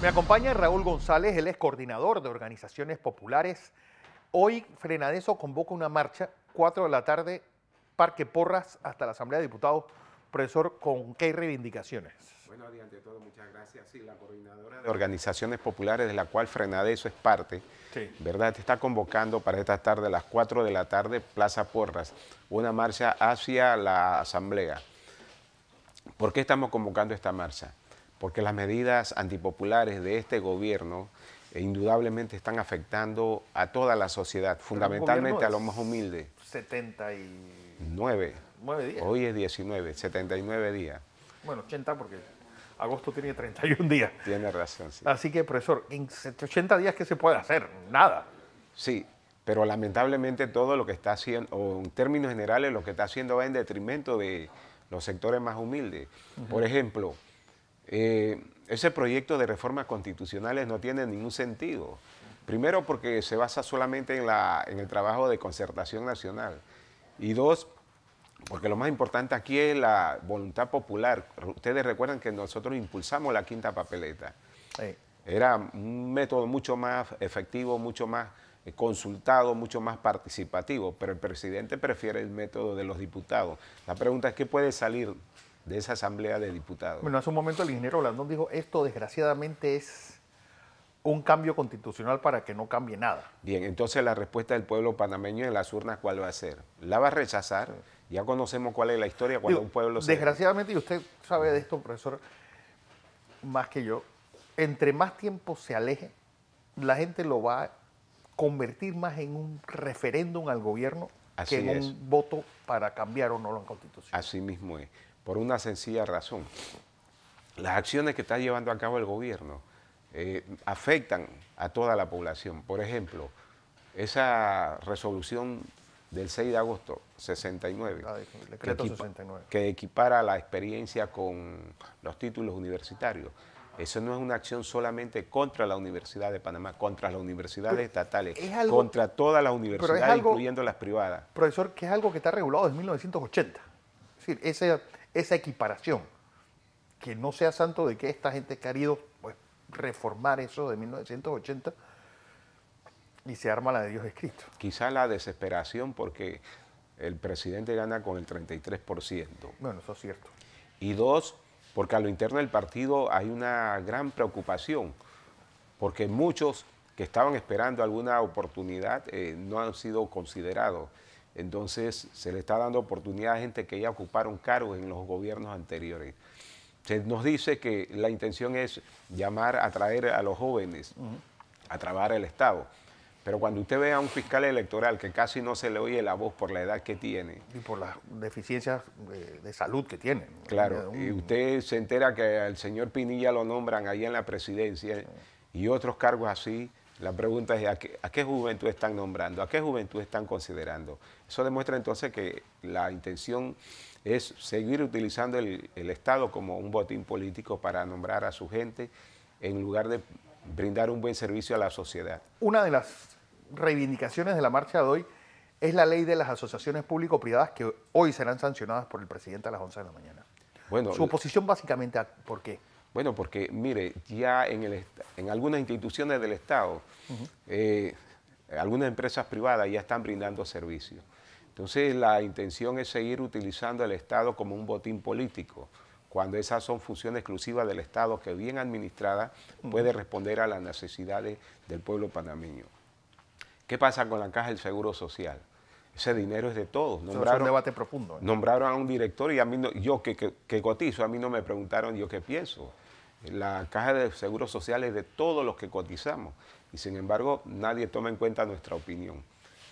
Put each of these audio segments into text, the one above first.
Me acompaña Raúl González, él ex coordinador de organizaciones populares. Hoy Frenadeso convoca una marcha, 4 de la tarde, Parque Porras hasta la Asamblea de Diputados. Profesor, ¿con qué reivindicaciones? Bueno, días, ante todo, muchas gracias. Sí, la coordinadora de organizaciones populares, de la cual Frenadeso es parte, ¿verdad? Te está convocando para esta tarde, a las 4 de la tarde, Plaza Porras, una marcha hacia la Asamblea. ¿Por qué estamos convocando esta marcha? porque las medidas antipopulares de este gobierno eh, indudablemente están afectando a toda la sociedad, fundamentalmente a los más humildes. 79. días. Hoy es 19, 79 días. Bueno, 80 porque agosto tiene 31 días. Tiene razón, sí. Así que, profesor, en 80 días, ¿qué se puede hacer? Nada. Sí, pero lamentablemente todo lo que está haciendo, o en términos generales, lo que está haciendo va en detrimento de los sectores más humildes. Por ejemplo, eh, ese proyecto de reformas constitucionales no tiene ningún sentido. Primero porque se basa solamente en, la, el trabajo de concertación nacional. Y dos, porque lo más importante aquí es la voluntad popular. Ustedes recuerdan que nosotros impulsamos la quinta papeleta. Era un método mucho más efectivo, mucho más eh, consultado, mucho más participativo, pero el presidente prefiere el método de los diputados. La pregunta es, ¿qué puede salir de esa Asamblea de Diputados. Bueno, hace un momento el ingeniero Blandón dijo, esto desgraciadamente es un cambio constitucional para que no cambie nada. Bien, entonces la respuesta del pueblo panameño en las urnas, ¿cuál va a ser? ¿La va a rechazar? Ya conocemos cuál es la historia cuando un pueblo se... Desgraciadamente, y usted sabe de esto, profesor, más que yo, entre más tiempo se aleje, la gente lo va a convertir más en un referéndum al gobierno que en un voto para cambiar o no la constitución. Así mismo es por una sencilla razón. Las acciones que está llevando a cabo el gobierno eh, afectan a toda la población. Por ejemplo, esa resolución del 6 de agosto 69, que, equipara la experiencia con los títulos universitarios. Eso no es una acción solamente contra la Universidad de Panamá, contra las universidades estatales, contra todas las universidades, incluyendo las privadas. Profesor, que es algo que está regulado desde 1980. Es decir, ese, esa equiparación. Que no sea santo de que esta gente ha querido pues, reformar eso de 1980 y se arma la de Dios escrito Quizá la desesperación porque el presidente gana con el 33%. Bueno, eso es cierto. Y dos, porque a lo interno del partido hay una gran preocupación, porque muchos que estaban esperando alguna oportunidad eh, no han sido considerados. Entonces se le está dando oportunidad a gente que ya ocuparon cargos en los gobiernos anteriores. Se nos dice que la intención es llamar, atraer a los jóvenes a trabajar el Estado. Pero cuando usted ve a un fiscal electoral que casi no se le oye la voz por la edad que tiene. Y por las deficiencias eh, de, salud que tiene. Claro, y usted se entera que al señor Pinilla lo nombran ahí en la presidencia y otros cargos así, la pregunta es, ¿a qué, juventud están nombrando? ¿A qué juventud están considerando? Eso demuestra entonces que la intención es seguir utilizando el, Estado como un botín político para nombrar a su gente en lugar de brindar un buen servicio a la sociedad. Una de las reivindicaciones de la marcha de hoy es la ley de las asociaciones público-privadas que hoy serán sancionadas por el presidente a las 11 de la mañana. Bueno, Su oposición básicamente, ¿por qué? Bueno, porque mire, ya en, el, en algunas instituciones del Estado, eh, algunas empresas privadas ya están brindando servicios. Entonces la intención es seguir utilizando el Estado como un botín político, cuando esas son funciones exclusivas del Estado que bien administrada puede responder a las necesidades del pueblo panameño. ¿Qué pasa con la Caja del Seguro Social? ese dinero es de todos. Nombraron, es un debate profundo. ¿eh? Nombraron a un director y a mí, yo que, cotizo, a mí no me preguntaron yo qué pienso. La caja de seguros sociales de todos los que cotizamos y sin embargo nadie toma en cuenta nuestra opinión.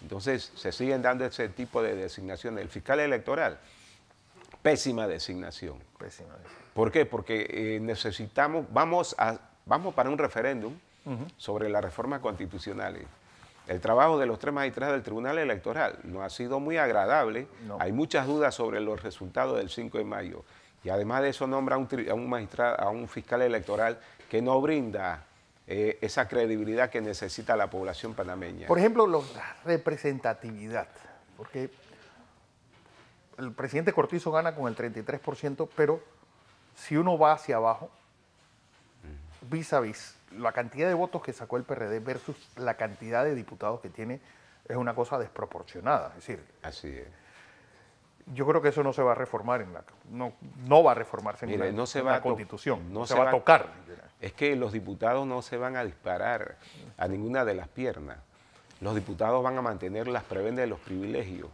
Entonces se siguen dando ese tipo de designaciones. El fiscal electoral, pésima designación. Pésima ¿Por qué? Porque eh, necesitamos, vamos, a, vamos para un referéndum sobre las reformas constitucionales el trabajo de los tres magistrados del Tribunal Electoral no ha sido muy agradable. Hay muchas dudas sobre los resultados del 5 de mayo. Y además de eso nombra a un, a a un fiscal electoral que no brinda eh, esa credibilidad que necesita la población panameña. Por ejemplo, la representatividad, porque el presidente Cortizo gana con el 33%, pero si uno va hacia abajo, mm. vis a vis, la cantidad de votos que sacó el PRD versus la cantidad de diputados que tiene es una cosa desproporcionada. Es decir, así Yo creo que eso no se va a reformar en la no, no va a reformarse en, la, se Constitución, no se, va, a tocar. Es que los diputados no se van a disparar a ninguna de las piernas. Los diputados van a mantener las prebendas de los privilegios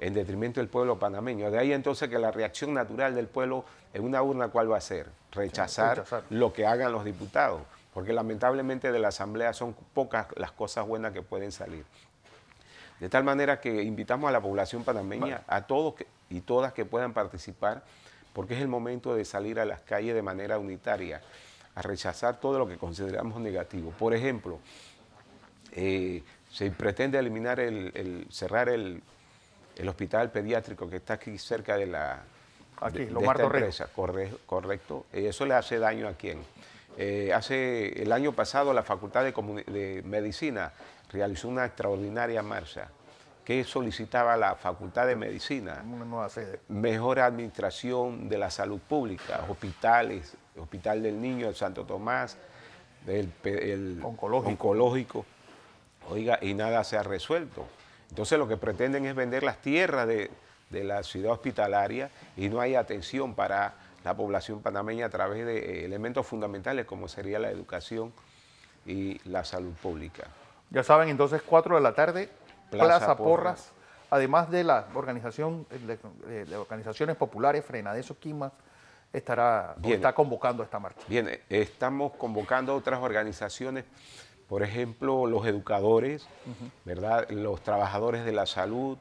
en detrimento del pueblo panameño. De ahí entonces que la reacción natural del pueblo en una urna, ¿cuál va a ser? rechazar. lo que hagan los diputados porque lamentablemente de la asamblea son pocas las cosas buenas que pueden salir. De tal manera que invitamos a la población panameña, a todos y todas que puedan participar, porque es el momento de salir a las calles de manera unitaria, a rechazar todo lo que consideramos negativo. Por ejemplo, eh, se pretende eliminar el, cerrar el, hospital pediátrico que está aquí cerca de la aquí, de, esta empresa. correcto. Eso le hace daño a quién? Eh, hace el año pasado la Facultad de, Medicina realizó una extraordinaria marcha que solicitaba a la Facultad de Medicina, mejor administración de la salud pública, hospitales, Hospital del Niño, el Santo Tomás, el, oncológico. oncológico. Oiga, y nada se ha resuelto. Entonces lo que pretenden es vender las tierras de la ciudad hospitalaria y no hay atención para la población panameña a través de eh, elementos fundamentales como sería la educación y la salud pública. Ya saben, entonces 4 de la tarde, Plaza, Porras. además de la organización eh, eh, de, organizaciones populares, Frenadeso, Quimas, estará está convocando esta marcha. Bien, estamos convocando otras organizaciones, por ejemplo, los educadores, ¿verdad? Los trabajadores de la salud,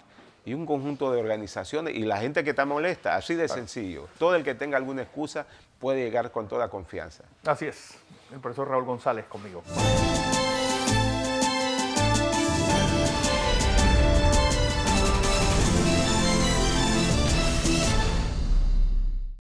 y un conjunto de organizaciones y la gente que está molesta, así de sencillo. Todo el que tenga alguna excusa puede llegar con toda confianza. Así es, el profesor Raúl González conmigo.